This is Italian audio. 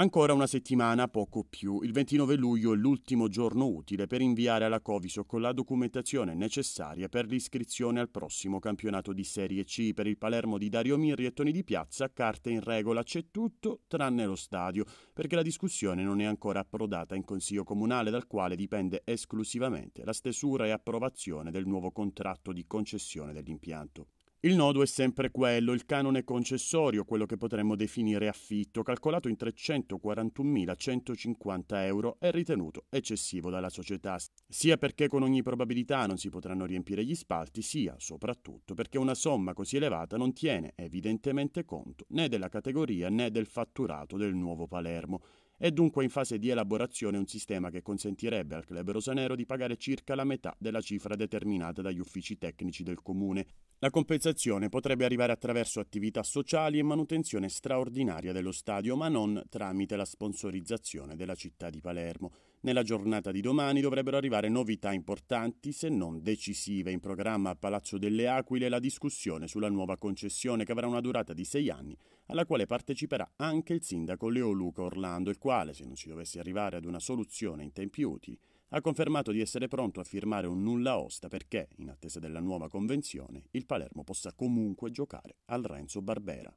Ancora una settimana, poco più. Il 29 luglio è l'ultimo giorno utile per inviare alla Coviso con la documentazione necessaria per l'iscrizione al prossimo campionato di Serie C. Per il Palermo di Dario Mirri e Toni di Piazza, carte in regola, c'è tutto tranne lo stadio, perché la discussione non è ancora approdata in Consiglio Comunale, dal quale dipende esclusivamente la stesura e approvazione del nuovo contratto di concessione dell'impianto. Il nodo è sempre quello, il canone concessorio, quello che potremmo definire affitto, calcolato in 341.150 euro, è ritenuto eccessivo dalla società, sia perché con ogni probabilità non si potranno riempire gli spalti, sia soprattutto perché una somma così elevata non tiene evidentemente conto né della categoria né del fatturato del nuovo Palermo. È dunque in fase di elaborazione un sistema che consentirebbe al club rosanero di pagare circa la metà della cifra determinata dagli uffici tecnici del comune, la compensazione potrebbe arrivare attraverso attività sociali e manutenzione straordinaria dello stadio, ma non tramite la sponsorizzazione della città di Palermo. Nella giornata di domani dovrebbero arrivare novità importanti, se non decisive, in programma a Palazzo delle Aquile la discussione sulla nuova concessione che avrà una durata di sei anni, alla quale parteciperà anche il sindaco Leo Luca Orlando, il quale, se non si dovesse arrivare ad una soluzione in tempi utili, ha confermato di essere pronto a firmare un nulla osta perché, in attesa della nuova convenzione, il Palermo possa comunque giocare al Renzo Barbera.